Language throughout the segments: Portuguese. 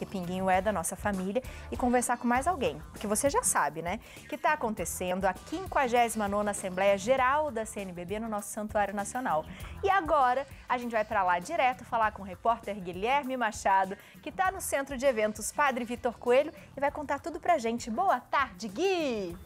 que Pinguinho é da nossa família e conversar com mais alguém, porque você já sabe, né, que está acontecendo a 59 Assembleia Geral da CNBB no nosso Santuário Nacional. E agora a gente vai para lá direto falar com o repórter Guilherme Machado, que está no Centro de Eventos Padre Vitor Coelho e vai contar tudo a gente. Boa tarde, Gui!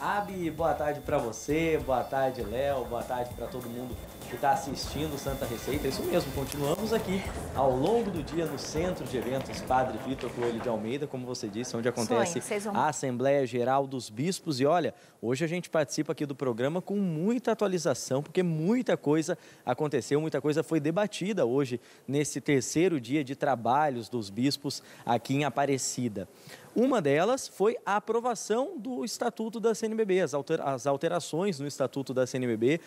Abi, ah, boa tarde para você, boa tarde, Léo, boa tarde para todo mundo que está assistindo Santa Receita. É isso mesmo, continuamos aqui ao longo do dia no Centro de Eventos Padre Vitor Coelho de Almeida, como você disse, onde acontece a Assembleia Geral dos Bispos. E olha, hoje a gente participa aqui do programa com muita atualização, porque muita coisa aconteceu, muita coisa foi debatida hoje nesse terceiro dia de trabalhos dos bispos aqui em Aparecida. Uma delas foi a aprovação do Estatuto da CNBB, as alterações no Estatuto da CNBB.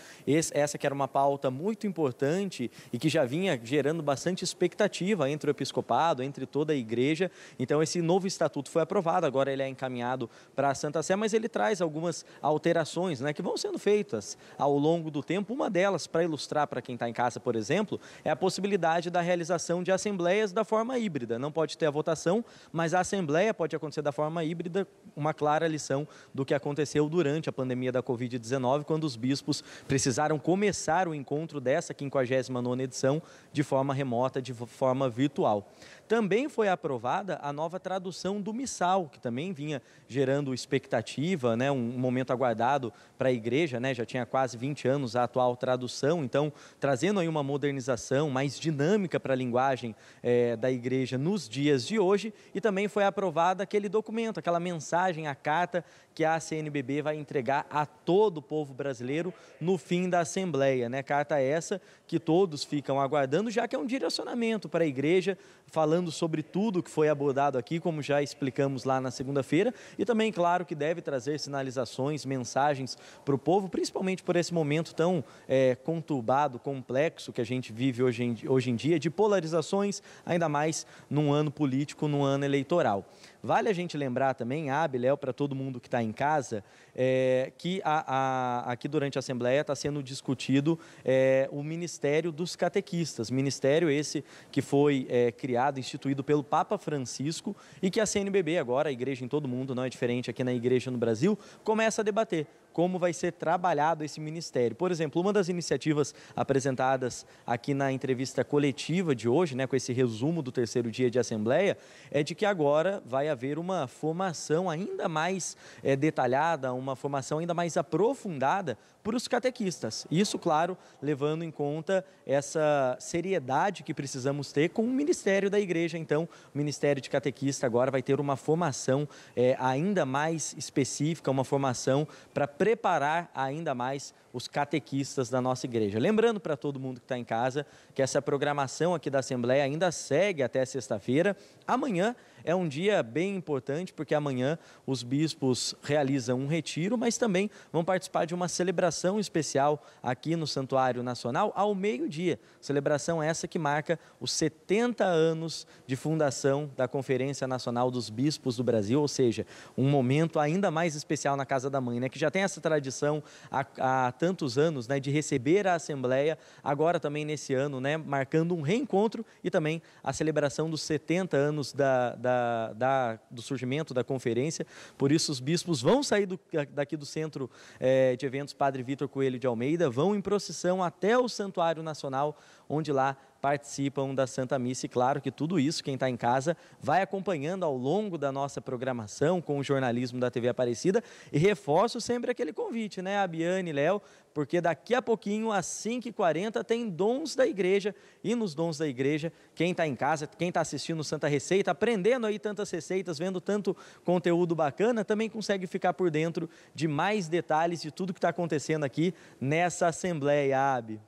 Essa que era uma pauta muito importante e que já vinha gerando bastante expectativa entre o episcopado, entre toda a igreja. Então, esse novo Estatuto foi aprovado, agora ele é encaminhado para a Santa Sé, mas ele traz algumas alterações né, que vão sendo feitas ao longo do tempo. Uma delas, para ilustrar para quem está em casa, por exemplo, é a possibilidade da realização de assembleias da forma híbrida. Não pode ter a votação, mas a assembleia pode acontecer da forma híbrida, uma clara lição do que aconteceu durante a pandemia da Covid-19, quando os bispos precisaram começar o encontro dessa 59ª edição de forma remota, de forma virtual. Também foi aprovada a nova tradução do missal, que também vinha gerando expectativa, né, um momento aguardado para a igreja, né, já tinha quase 20 anos a atual tradução, então trazendo aí uma modernização mais dinâmica para a linguagem é, da igreja nos dias de hoje e também foi aprovada aquele documento, aquela mensagem, a carta que a CNBB vai entregar a todo o povo brasileiro no fim da Assembleia. Né? Carta essa que todos ficam aguardando, já que é um direcionamento para a igreja, falando sobre tudo que foi abordado aqui, como já explicamos lá na segunda-feira, e também, claro, que deve trazer sinalizações, mensagens para o povo, principalmente por esse momento tão é, conturbado, complexo que a gente vive hoje em, hoje em dia, de polarizações, ainda mais num ano político, num ano eleitoral. Vale a gente lembrar também, Ab, Léo, para todo mundo que está em casa, é, que a, a, aqui durante a Assembleia está sendo discutido é, o Ministério dos Catequistas, ministério esse que foi é, criado, instituído pelo Papa Francisco e que a CNBB, agora a igreja em todo mundo, não é diferente aqui na igreja no Brasil, começa a debater como vai ser trabalhado esse ministério. Por exemplo, uma das iniciativas apresentadas aqui na entrevista coletiva de hoje, né, com esse resumo do terceiro dia de Assembleia, é de que agora vai haver uma formação ainda mais é, detalhada, uma formação ainda mais aprofundada para os catequistas. Isso, claro, levando em conta essa seriedade que precisamos ter com o ministério da igreja. Então, o ministério de catequista agora vai ter uma formação é, ainda mais específica, uma formação para preparar ainda mais os catequistas da nossa igreja. Lembrando para todo mundo que está em casa que essa programação aqui da Assembleia ainda segue até sexta-feira. Amanhã é um dia bem importante, porque amanhã os bispos realizam um retiro, mas também vão participar de uma celebração especial aqui no Santuário Nacional ao meio-dia. Celebração essa que marca os 70 anos de fundação da Conferência Nacional dos Bispos do Brasil, ou seja, um momento ainda mais especial na Casa da Mãe, né? Que já tem essa tradição a há tantos anos, né, de receber a Assembleia, agora também nesse ano, né, marcando um reencontro e também a celebração dos 70 anos da, da, da do surgimento da conferência. Por isso, os bispos vão sair do, daqui do Centro é, de Eventos Padre Vitor Coelho de Almeida, vão em procissão até o Santuário Nacional, onde lá participam da Santa Missa. E claro que tudo isso, quem está em casa, vai acompanhando ao longo da nossa programação com o jornalismo da TV Aparecida. E reforço sempre aquele convite, né, Abiane, Léo, porque daqui a pouquinho, às 5h40, tem dons da igreja. E nos dons da igreja, quem está em casa, quem está assistindo Santa Receita, aprendendo aí tantas receitas, vendo tanto conteúdo bacana, também consegue ficar por dentro de mais detalhes de tudo que está acontecendo aqui nessa Assembleia, Abi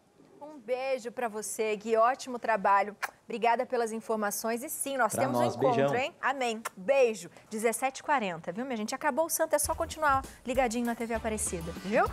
beijo para você, Gui. Ótimo trabalho. Obrigada pelas informações. E sim, nós pra temos nós, um encontro, beijão. hein? Amém. Beijo. 17h40, viu, minha gente? Acabou o santo, é só continuar ligadinho na TV Aparecida, viu?